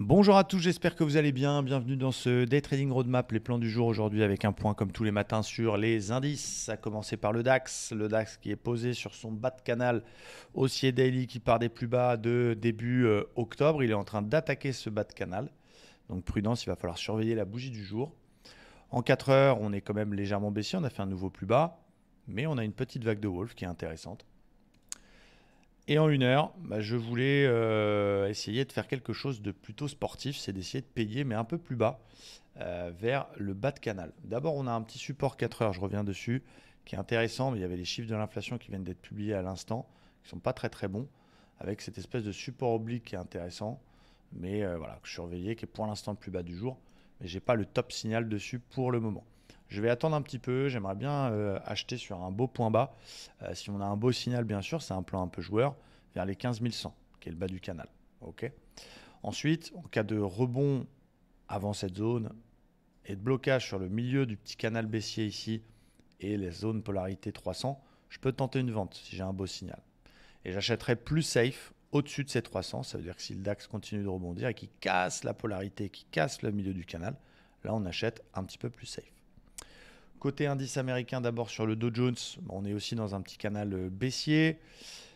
Bonjour à tous, j'espère que vous allez bien. Bienvenue dans ce Day Trading Roadmap, les plans du jour aujourd'hui avec un point comme tous les matins sur les indices, à commencer par le DAX, le DAX qui est posé sur son bas de canal haussier daily qui part des plus bas de début euh, octobre. Il est en train d'attaquer ce bas de canal. Donc prudence, il va falloir surveiller la bougie du jour. En 4 heures, on est quand même légèrement baissé, on a fait un nouveau plus bas, mais on a une petite vague de Wolf qui est intéressante. Et en une heure, bah, je voulais euh, essayer de faire quelque chose de plutôt sportif, c'est d'essayer de payer, mais un peu plus bas, euh, vers le bas de canal. D'abord, on a un petit support 4 heures, je reviens dessus, qui est intéressant, mais il y avait les chiffres de l'inflation qui viennent d'être publiés à l'instant, qui ne sont pas très très bons, avec cette espèce de support oblique qui est intéressant, mais euh, voilà, que je surveillais, qui est pour l'instant le plus bas du jour, mais je n'ai pas le top signal dessus pour le moment je vais attendre un petit peu, j'aimerais bien euh, acheter sur un beau point bas. Euh, si on a un beau signal, bien sûr, c'est un plan un peu joueur, vers les 15 100, qui est le bas du canal. ok Ensuite, en cas de rebond avant cette zone et de blocage sur le milieu du petit canal baissier ici et les zones polarité 300, je peux tenter une vente si j'ai un beau signal. Et j'achèterai plus safe au-dessus de ces 300, ça veut dire que si le DAX continue de rebondir et qu'il casse la polarité, qu'il casse le milieu du canal, là on achète un petit peu plus safe. Côté indice américain, d'abord sur le Dow Jones, on est aussi dans un petit canal euh, baissier.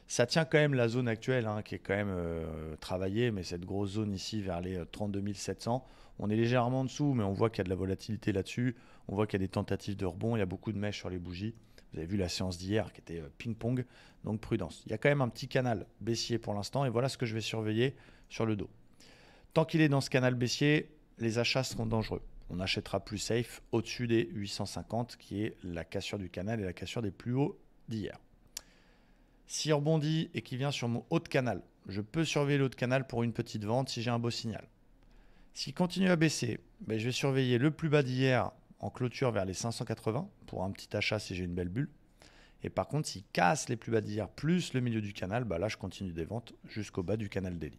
Ça tient quand même la zone actuelle hein, qui est quand même euh, travaillée, mais cette grosse zone ici vers les 32 euh, 700. On est légèrement en dessous, mais on voit qu'il y a de la volatilité là-dessus. On voit qu'il y a des tentatives de rebond. Il y a beaucoup de mèches sur les bougies. Vous avez vu la séance d'hier qui était ping-pong, donc prudence. Il y a quand même un petit canal baissier pour l'instant, et voilà ce que je vais surveiller sur le dos. Tant qu'il est dans ce canal baissier, les achats seront dangereux on achètera plus safe au-dessus des 850 qui est la cassure du canal et la cassure des plus hauts d'hier. S'il rebondit et qu'il vient sur mon haut de canal, je peux surveiller le haut de canal pour une petite vente si j'ai un beau signal. S'il continue à baisser, ben je vais surveiller le plus bas d'hier en clôture vers les 580 pour un petit achat si j'ai une belle bulle. Et par contre, s'il casse les plus bas d'hier plus le milieu du canal, ben là, je continue des ventes jusqu'au bas du canal daily.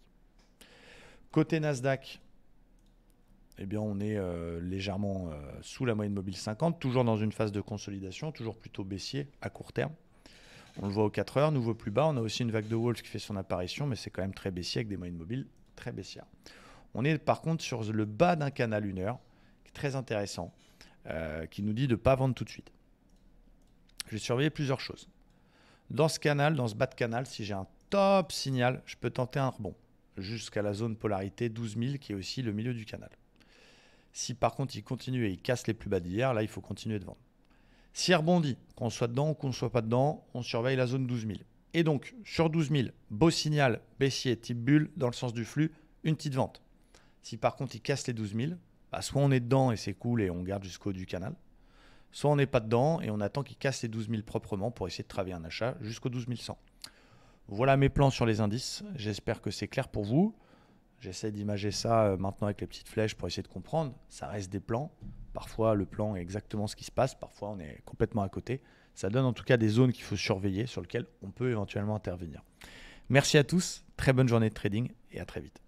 Côté Nasdaq, eh bien, on est euh, légèrement euh, sous la moyenne mobile 50, toujours dans une phase de consolidation, toujours plutôt baissier à court terme. On le voit aux 4 heures, nouveau plus bas. On a aussi une vague de Walls qui fait son apparition, mais c'est quand même très baissier avec des moyennes mobiles très baissières. On est par contre sur le bas d'un canal 1 heure, qui est très intéressant, euh, qui nous dit de ne pas vendre tout de suite. Je vais surveiller plusieurs choses. Dans ce canal, dans ce bas de canal, si j'ai un top signal, je peux tenter un rebond jusqu'à la zone polarité 12 000 qui est aussi le milieu du canal. Si par contre il continue et il casse les plus bas d'hier, là il faut continuer de vendre. Si rebondit, qu'on soit dedans ou qu'on ne soit pas dedans, on surveille la zone 12 000. Et donc sur 12 000, beau signal baissier type bulle dans le sens du flux, une petite vente. Si par contre il casse les 12 000, bah, soit on est dedans et c'est cool et on garde jusqu'au du canal, soit on n'est pas dedans et on attend qu'il casse les 12 000 proprement pour essayer de travailler un achat jusqu'au 12 100. Voilà mes plans sur les indices, j'espère que c'est clair pour vous. J'essaie d'imager ça euh, maintenant avec les petites flèches pour essayer de comprendre. Ça reste des plans. Parfois, le plan est exactement ce qui se passe. Parfois, on est complètement à côté. Ça donne en tout cas des zones qu'il faut surveiller, sur lesquelles on peut éventuellement intervenir. Merci à tous. Très bonne journée de trading et à très vite.